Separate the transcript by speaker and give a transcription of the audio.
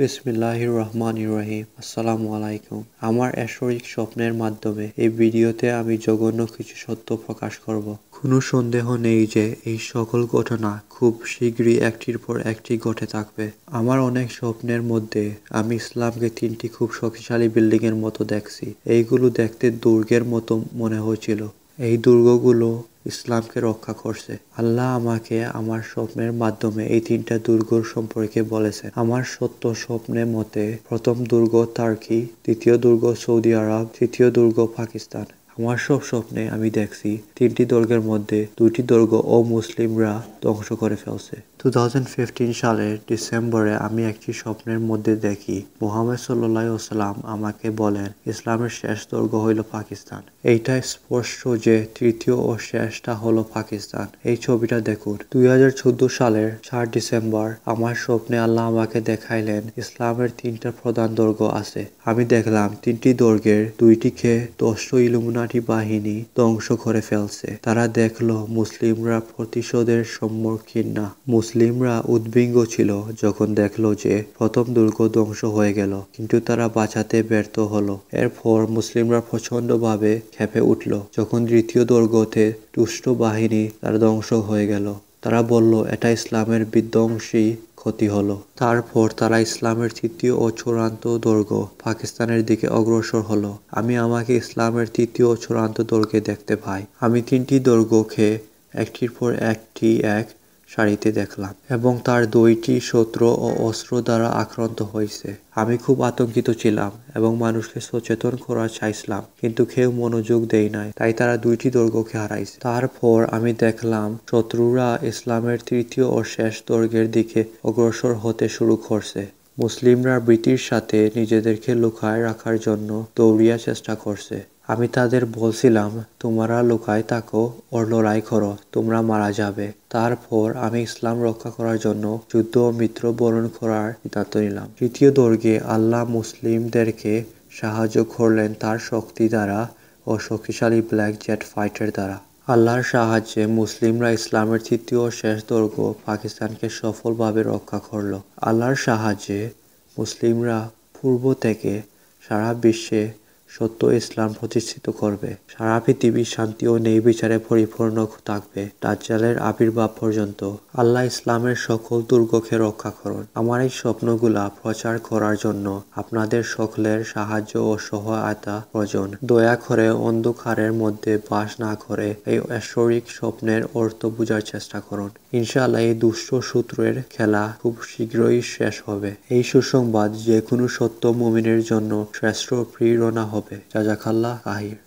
Speaker 1: বিসমিল্লাহ রহমান ইব্রাহিম আসসালামু আলাইকুম আমার অ্যাশরিক স্বপ্নের মাধ্যমে এই ভিডিওতে আমি জঘন্য কিছু সত্য প্রকাশ করব কোনো সন্দেহ নেই যে এই সকল ঘটনা খুব শীঘ্রই একটির পর একটি ঘটে থাকবে আমার অনেক স্বপ্নের মধ্যে আমি ইসলামকে তিনটি খুব শক্তিশালী বিল্ডিংয়ের মতো দেখছি এইগুলো দেখতে দুর্গের মতো মনে হয়েছিল এই দুর্গগুলো ইসলামকে রক্ষা করছে আল্লাহ আমাকে আমার স্বপ্নের মাধ্যমে এই তিনটা দুর্গ সম্পর্কে বলেছে আমার সত্য স্বপ্নের মতে প্রথম দুর্গ তার্কি দ্বিতীয় দুর্গ সৌদি আরব তৃতীয় দুর্গ পাকিস্তান আমার সব স্বপ্নে আমি দেখছি তিনটি দুর্গের মধ্যে দুটি দুর্গ ও মুসলিমরা ধ্বংস করে ফেলছে টু সালের ডিসেম্বরে আমি একটি স্বপ্নের মধ্যে দেখি মোহাম্মদ সাল্লাহ সাল্লাম আমাকে বলেন ইসলামের শেষ দুর্গ হইল পাকিস্তান এইটা স্পষ্ট যে তৃতীয় ও শেষটা হলো পাকিস্তান এই ছবিটা দেখুন দুই হাজার চোদ্দ সালের চার ডিসেম্বর আমার স্বপ্নে আল্লাহ আমাকে দেখাইলেন ইসলামের তিনটা প্রধান দুর্গ আছে আমি দেখলাম তিনটি দুর্গের দুইটিকে দশ ইলুমিনাটি বাহিনী ধ্বংস করে ফেলছে তারা দেখলো মুসলিমরা প্রতিশোধের সম্মুখীন না মুসলিম মুসলিমরা উদ্বিগ্ন ছিল যখন দেখল যে প্রথম দুর্গ ধ্বংস হয়ে গেল কিন্তু তারা বাঁচাতে ব্যর্থ হলো এরপর মুসলিমরা প্রচণ্ডভাবে খেপে উঠল যখন দ্বিতীয় দুর্গতে দুষ্ট বাহিনী তার ধ্বংস হয়ে গেল তারা বলল এটা ইসলামের বিধ্বংসী ক্ষতি হলো তারপর তারা ইসলামের তৃতীয় ও চূড়ান্ত দুর্গ পাকিস্তানের দিকে অগ্রসর হলো আমি আমাকে ইসলামের তৃতীয় ও চূড়ান্ত দুর্গে দেখতে পাই আমি তিনটি দুর্গকে একটির পর একটি এক সারিতে দেখলাম এবং তার দুইটি শত্রু ও অস্ত্র দ্বারা আক্রান্ত হয়েছে আমি খুব আতঙ্কিত ছিলাম এবং মানুষকে সচেতন করার চাইছিলাম কিন্তু কেউ মনোযোগ দেই নাই তাই তারা দুইটি দুর্গকে হারাইছে তারপর আমি দেখলাম শত্রুরা ইসলামের তৃতীয় ও শেষ দুর্গের দিকে অগ্রসর হতে শুরু করছে মুসলিমরা ব্রিটিশ সাথে নিজেদেরকে লুকায় রাখার জন্য দৌড়িয়া চেষ্টা করছে আমি তাদের বলছিলাম তোমরা লুকায় থাকো ও লড়াই করো তোমরা মারা যাবে তারপর আমি ইসলাম রক্ষা করার জন্য যুদ্ধ মিত্র বরণ করার সিদ্ধান্ত নিলাম তৃতীয় দর্গে আল্লাহ মুসলিমদেরকে সাহায্য করলেন তার শক্তি দ্বারা ও শক্তিশালী ব্ল্যাক জেট ফাইটার দ্বারা আল্লাহর সাহায্যে মুসলিমরা ইসলামের তৃতীয় শেষ দর্গ পাকিস্তানকে সফলভাবে রক্ষা করল আল্লাহর সাহায্যে মুসলিমরা পূর্ব থেকে সারা বিশ্বে সত্য ইসলাম প্রতিষ্ঠিত করবে সারা পৃথিবী শান্তি ও নেই বিচারে পরিপূর্ণ থাকবে দাজ্জালের আবির্ভাব পর্যন্ত আল্লাহ ইসলামের সকল দুর্গকে রক্ষা করুন আমার এই স্বপ্নগুলা প্রচার করার জন্য আপনাদের সকলের সাহায্য ও সহায়তা প্রয়োজন দয়া করে অন্ধকারের মধ্যে বাস না করে এই ঐশ্বরিক স্বপ্নের অর্থ বোঝার চেষ্টা করুন ইনশাআল্লাহ এই দুষ্ট সূত্রের খেলা খুব শীঘ্রই শেষ হবে এই সুসংবাদ যে কোনো সত্য মুমিনের জন্য শ্রেষ্ঠ প্রেরণা হবে হবে রাজা খাল্লা আহির